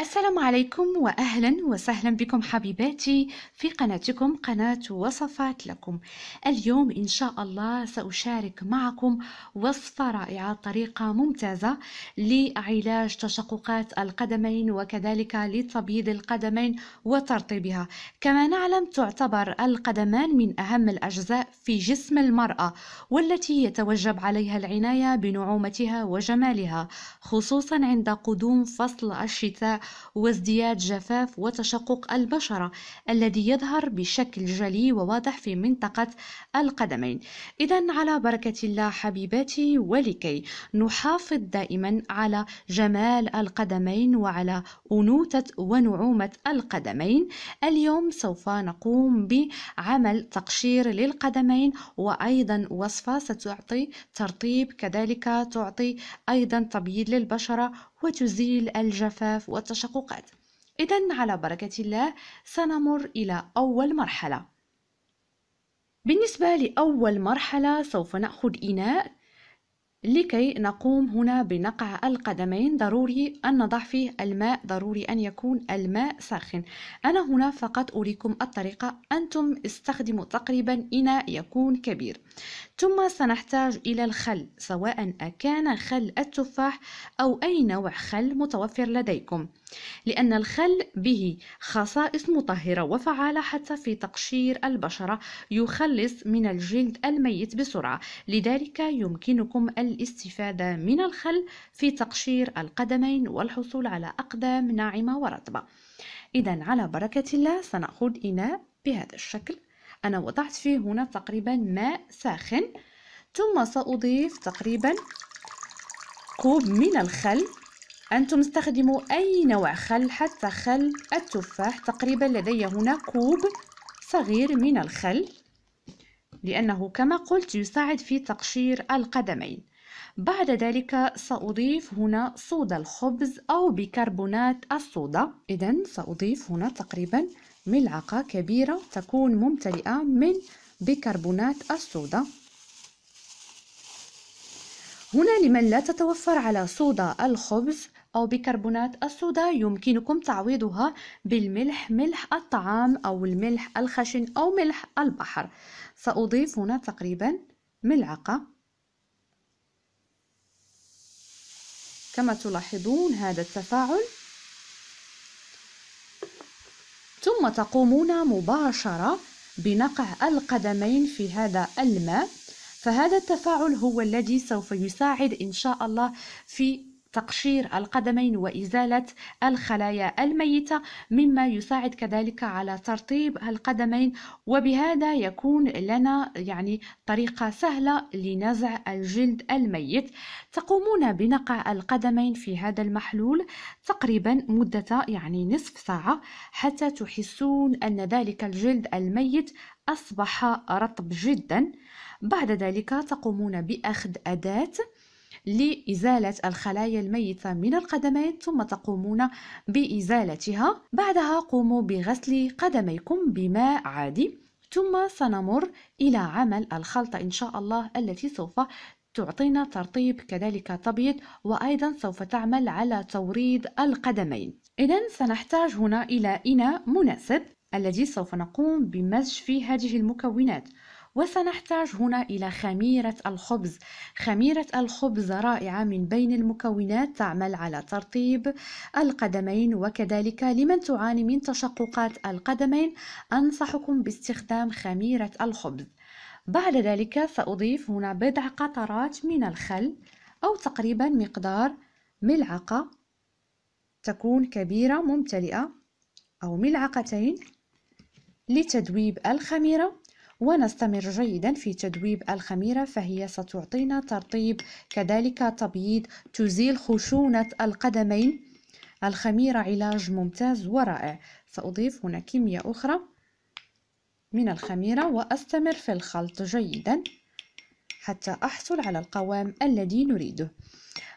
السلام عليكم واهلا وسهلا بكم حبيباتي في قناتكم قناه وصفات لكم اليوم ان شاء الله ساشارك معكم وصفه رائعه طريقه ممتازه لعلاج تشققات القدمين وكذلك لتبييض القدمين وترطيبها كما نعلم تعتبر القدمان من اهم الاجزاء في جسم المراه والتي يتوجب عليها العنايه بنعومتها وجمالها خصوصا عند قدوم فصل الشتاء وازدياد جفاف وتشقق البشرة الذي يظهر بشكل جلي وواضح في منطقة القدمين إذا على بركة الله حبيباتي ولكي نحافظ دائما على جمال القدمين وعلى أنوثة ونعومة القدمين اليوم سوف نقوم بعمل تقشير للقدمين وأيضا وصفة ستعطي ترطيب كذلك تعطي أيضا تبييض للبشرة وتزيل الجفاف وتشقق التشققات إذا على بركة الله سنمر إلى أول مرحلة بالنسبة لأول مرحلة سوف نأخذ إناء لكي نقوم هنا بنقع القدمين ضروري أن نضع فيه الماء ضروري أن يكون الماء ساخن أنا هنا فقط أريكم الطريقة أنتم استخدموا تقريبا إناء يكون كبير ثم سنحتاج إلى الخل سواء أكان خل التفاح أو أي نوع خل متوفر لديكم لأن الخل به خصائص مطهرة وفعالة حتى في تقشير البشرة يخلص من الجلد الميت بسرعة لذلك يمكنكم الاستفادة من الخل في تقشير القدمين والحصول على أقدام ناعمة ورطبة إذا على بركة الله سنأخذ إناء بهذا الشكل أنا وضعت فيه هنا تقريبا ماء ساخن ثم سأضيف تقريبا كوب من الخل أنتم استخدموا أي نوع خل حتى خل التفاح تقريبا لدي هنا كوب صغير من الخل لأنه كما قلت يساعد في تقشير القدمين بعد ذلك سأضيف هنا صودا الخبز أو بيكربونات الصودا إذا سأضيف هنا تقريبا ملعقة كبيرة تكون ممتلئة من بيكربونات الصودا هنا لمن لا تتوفر على صودا الخبز أو بيكربونات الصودا يمكنكم تعويضها بالملح ملح الطعام أو الملح الخشن أو ملح البحر سأضيف هنا تقريبا ملعقة كما تلاحظون هذا التفاعل ثم تقومون مباشرة بنقع القدمين في هذا الماء فهذا التفاعل هو الذي سوف يساعد إن شاء الله في تقشير القدمين وإزالة الخلايا الميتة مما يساعد كذلك على ترطيب القدمين وبهذا يكون لنا يعني طريقة سهلة لنزع الجلد الميت تقومون بنقع القدمين في هذا المحلول تقريبا مدة يعني نصف ساعة حتى تحسون أن ذلك الجلد الميت أصبح رطب جدا بعد ذلك تقومون بأخذ أداة لإزالة الخلايا الميتة من القدمين ثم تقومون بإزالتها بعدها قوموا بغسل قدميكم بماء عادي ثم سنمر إلى عمل الخلطة إن شاء الله التي سوف تعطينا ترطيب كذلك تبيض وأيضا سوف تعمل على توريد القدمين إذا سنحتاج هنا إلى إناء مناسب الذي سوف نقوم بمزج فيه هذه المكونات وسنحتاج هنا إلى خميرة الخبز خميرة الخبز رائعة من بين المكونات تعمل على ترطيب القدمين وكذلك لمن تعاني من تشققات القدمين أنصحكم باستخدام خميرة الخبز بعد ذلك سأضيف هنا بضع قطرات من الخل أو تقريبا مقدار ملعقة تكون كبيرة ممتلئة أو ملعقتين لتذويب الخميرة ونستمر جيدا في تدويب الخميرة فهي ستعطينا ترطيب كذلك تبييض تزيل خشونة القدمين الخميرة علاج ممتاز ورائع سأضيف هنا كمية أخرى من الخميرة وأستمر في الخلط جيدا حتى أحصل على القوام الذي نريده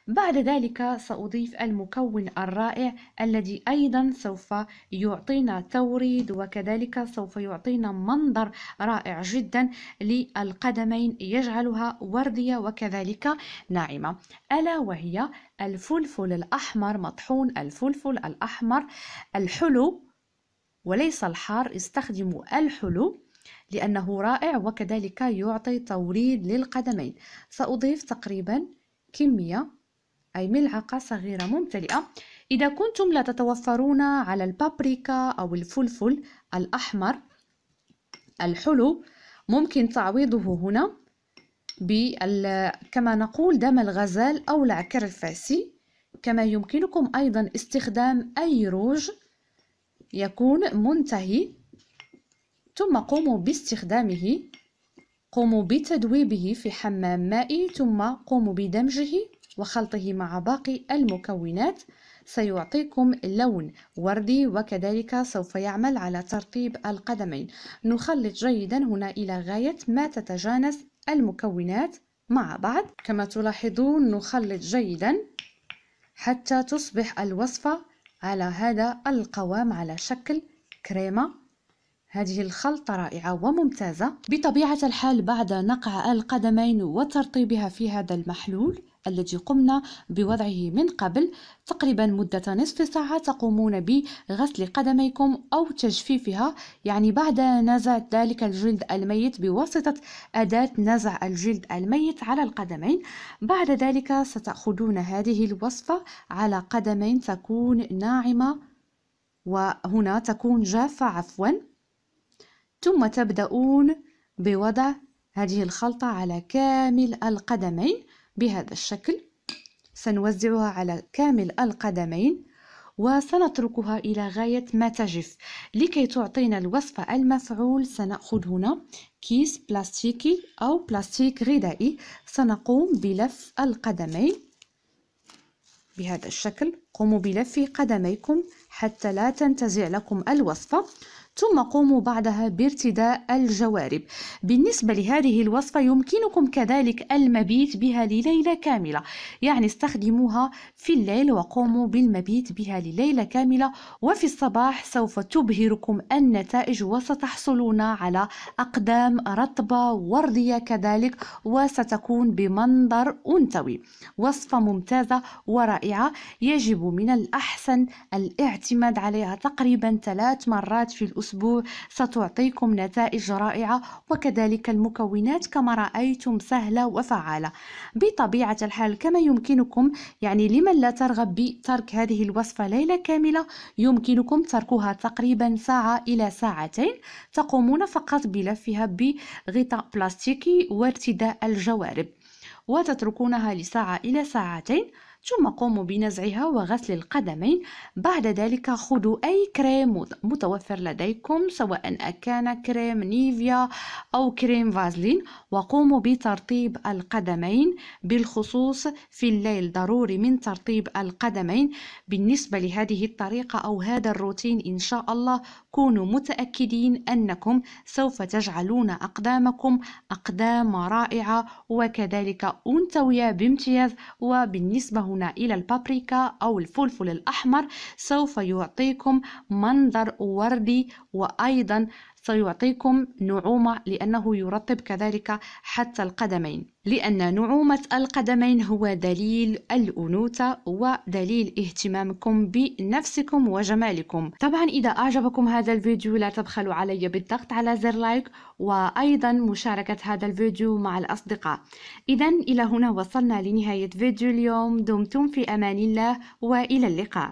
بعد ذلك سأضيف المكون الرائع الذي أيضا سوف يعطينا توريد وكذلك سوف يعطينا منظر رائع جدا للقدمين يجعلها وردية وكذلك ناعمة ألا وهي الفلفل الأحمر مطحون الفلفل الأحمر الحلو وليس الحار استخدموا الحلو لأنه رائع وكذلك يعطي توريد للقدمين سأضيف تقريبا كمية أي ملعقة صغيرة ممتلئة إذا كنتم لا تتوفرون على البابريكا أو الفلفل الأحمر الحلو ممكن تعويضه هنا بال كما نقول دم الغزال أو العكر الفاسي كما يمكنكم أيضا استخدام أي روج يكون منتهي ثم قوموا باستخدامه قوموا بتدويبه في حمام مائي ثم قوموا بدمجه وخلطه مع باقي المكونات سيعطيكم لون وردي وكذلك سوف يعمل على ترطيب القدمين نخلط جيدا هنا إلى غاية ما تتجانس المكونات مع بعض كما تلاحظون نخلط جيدا حتى تصبح الوصفة على هذا القوام على شكل كريمة هذه الخلطة رائعة وممتازة بطبيعة الحال بعد نقع القدمين وترطيبها في هذا المحلول الذي قمنا بوضعه من قبل تقريبا مدة نصف ساعة تقومون بغسل قدميكم أو تجفيفها يعني بعد نزع ذلك الجلد الميت بواسطة أداة نزع الجلد الميت على القدمين بعد ذلك ستأخذون هذه الوصفة على قدمين تكون ناعمة وهنا تكون جافة عفوا ثم تبدأون بوضع هذه الخلطة على كامل القدمين بهذا الشكل سنوزعها على كامل القدمين وسنتركها إلى غاية ما تجف لكي تعطينا الوصفة المفعول سنأخذ هنا كيس بلاستيكي أو بلاستيك غذائي سنقوم بلف القدمين بهذا الشكل قوموا بلف قدميكم حتى لا تنتزع لكم الوصفة ثم قوموا بعدها بارتداء الجوارب بالنسبة لهذه الوصفة يمكنكم كذلك المبيت بها لليلة كاملة يعني استخدموها في الليل وقوموا بالمبيت بها لليلة كاملة وفي الصباح سوف تبهركم النتائج وستحصلون على أقدام رطبة وردية كذلك وستكون بمنظر أنثوي وصفة ممتازة ورائعة يجب من الأحسن الاعتماد عليها تقريبا ثلاث مرات في الأسبوع الأسبوع ستعطيكم نتائج رائعة وكذلك المكونات كما رأيتم سهلة وفعالة بطبيعة الحال كما يمكنكم يعني لمن لا ترغب بترك هذه الوصفة ليلة كاملة يمكنكم تركها تقريبا ساعة إلى ساعتين تقومون فقط بلفها بغطاء بلاستيكي وارتداء الجوارب وتتركونها لساعة إلى ساعتين ثم قوموا بنزعها وغسل القدمين بعد ذلك خذوا أي كريم متوفر لديكم سواء كان كريم نيفيا أو كريم فازلين وقوموا بترطيب القدمين بالخصوص في الليل ضروري من ترطيب القدمين بالنسبة لهذه الطريقة أو هذا الروتين إن شاء الله كونوا متأكدين أنكم سوف تجعلون أقدامكم أقدام رائعة وكذلك أنتوية بامتياز وبالنسبة هنا إلى البابريكا أو الفلفل الأحمر سوف يعطيكم منظر وردي وأيضا سيعطيكم نعومة لأنه يرطب كذلك حتى القدمين لأن نعومة القدمين هو دليل الأنوثة ودليل اهتمامكم بنفسكم وجمالكم طبعا إذا أعجبكم هذا الفيديو لا تبخلوا علي بالضغط على زر لايك وأيضا مشاركة هذا الفيديو مع الأصدقاء إذا إلى هنا وصلنا لنهاية فيديو اليوم دمتم في أمان الله وإلى اللقاء